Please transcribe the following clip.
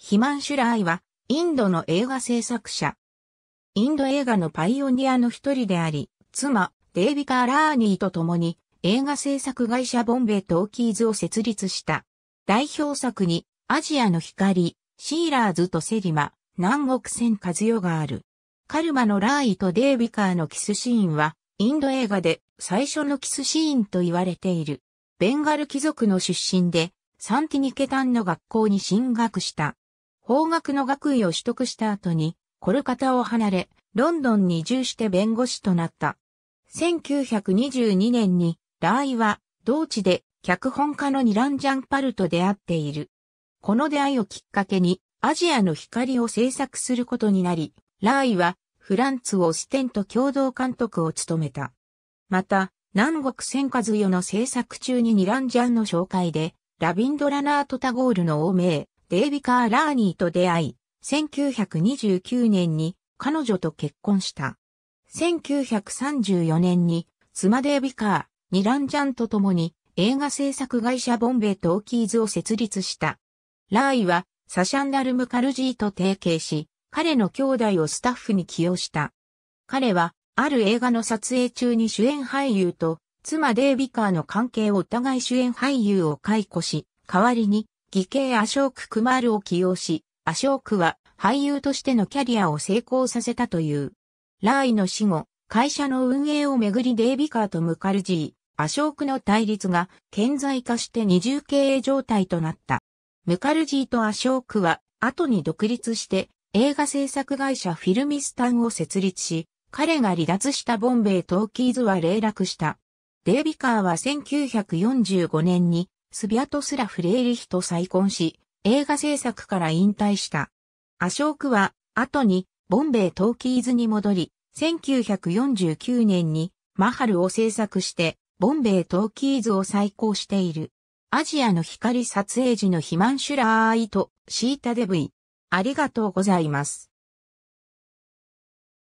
ヒマンシュラーイは、インドの映画制作者。インド映画のパイオニアの一人であり、妻、デイビカ・ラーニーと共に、映画制作会社ボンベイトーキーズを設立した。代表作に、アジアの光、シーラーズとセリマ、南国戦和代がある。カルマのラーイとデイビカーのキスシーンは、インド映画で最初のキスシーンと言われている。ベンガル貴族の出身で、サンティニケタンの学校に進学した。法学の学位を取得した後に、コルカタを離れ、ロンドンに移住して弁護士となった。1922年に、ラーイは、同地で、脚本家のニランジャンパルと出会っている。この出会いをきっかけに、アジアの光を制作することになり、ラーイは、フランツ・オステンと共同監督を務めた。また、南国戦火図よの制作中にニランジャンの紹介で、ラビンドラナート・タゴールの王名、デイビカー・ラーニーと出会い、1929年に彼女と結婚した。1934年に妻デイビカー、ニランジャンと共に映画制作会社ボンベイトオーキーズを設立した。ラーイはサシャンダルムカルジーと提携し、彼の兄弟をスタッフに起用した。彼はある映画の撮影中に主演俳優と妻デイビカーの関係を疑い主演俳優を解雇し、代わりに義兄アショーク・クマールを起用し、アショークは俳優としてのキャリアを成功させたという。ラーイの死後、会社の運営をめぐりデイビカーとムカルジー、アショークの対立が顕在化して二重経営状態となった。ムカルジーとアショークは後に独立して映画制作会社フィルミスタンを設立し、彼が離脱したボンベイトーキーズは霊落した。デイビカーは1945年にスビアトスラフ・レーリヒと再婚し、映画制作から引退した。アショークは、後に、ボンベイ・トーキーズに戻り、1949年に、マハルを制作して、ボンベイ・トーキーズを再興している。アジアの光撮影時のヒマンシュラーイとシータデブイ。ありがとうございます。